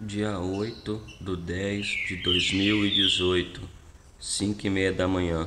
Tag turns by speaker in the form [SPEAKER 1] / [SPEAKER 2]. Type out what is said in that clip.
[SPEAKER 1] dia 8 do 10 de 2018, 5 e meia da manhã.